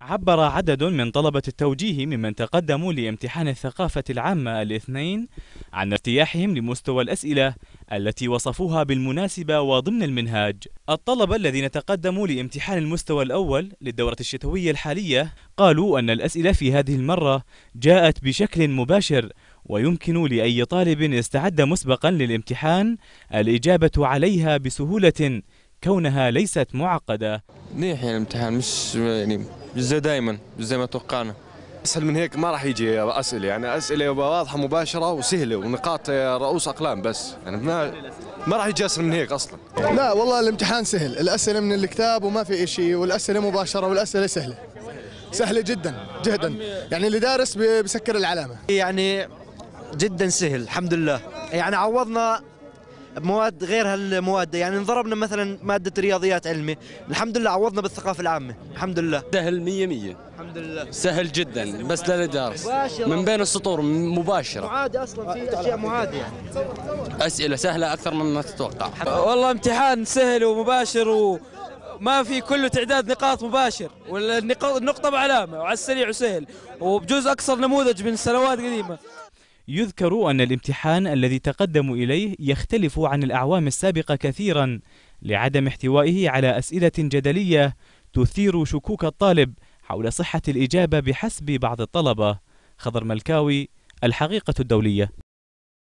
عبر عدد من طلبة التوجيه ممن تقدموا لامتحان الثقافة العامة الاثنين عن ارتياحهم لمستوى الأسئلة التي وصفوها بالمناسبة وضمن المنهاج. الطلبة الذين تقدموا لامتحان المستوى الأول للدورة الشتوية الحالية قالوا أن الأسئلة في هذه المرة جاءت بشكل مباشر ويمكن لأي طالب استعد مسبقا للامتحان الإجابة عليها بسهولة كونها ليست معقدة. منيح يعني الامتحان مش يعني جزة دائما زي ما توقعنا اسهل من هيك ما راح يجي اسئله يعني اسئله واضحه مباشره وسهله ونقاط آه، رؤوس اقلام بس يعني ما ما راح يجي اسهل من هيك اصلا لا والله الامتحان سهل الاسئله من الكتاب وما في شيء والاسئله مباشره والاسئله سهله سهله جدا جدا يعني اللي دارس بسكر العلامه يعني جدا سهل الحمد لله يعني عوضنا مواد غير هالمواد يعني انضربنا مثلا ماده رياضيات علمي الحمد لله عوضنا بالثقافه العامه الحمد لله سهل 100 100 الحمد لله سهل جدا بس للدرس من بين السطور مباشره معادي اصلا في اشياء معاديه يعني اسئله سهله اكثر مما تتوقع والله امتحان سهل ومباشر وما في كله تعداد نقاط مباشر والنقطة بعلامة وعلى السريع وسهل وبجوز أكثر نموذج من سنوات قديمة يذكر أن الامتحان الذي تقدموا إليه يختلف عن الأعوام السابقة كثيرا لعدم احتوائه على أسئلة جدلية تثير شكوك الطالب حول صحة الإجابة بحسب بعض الطلبة خضر ملكاوي الحقيقة الدولية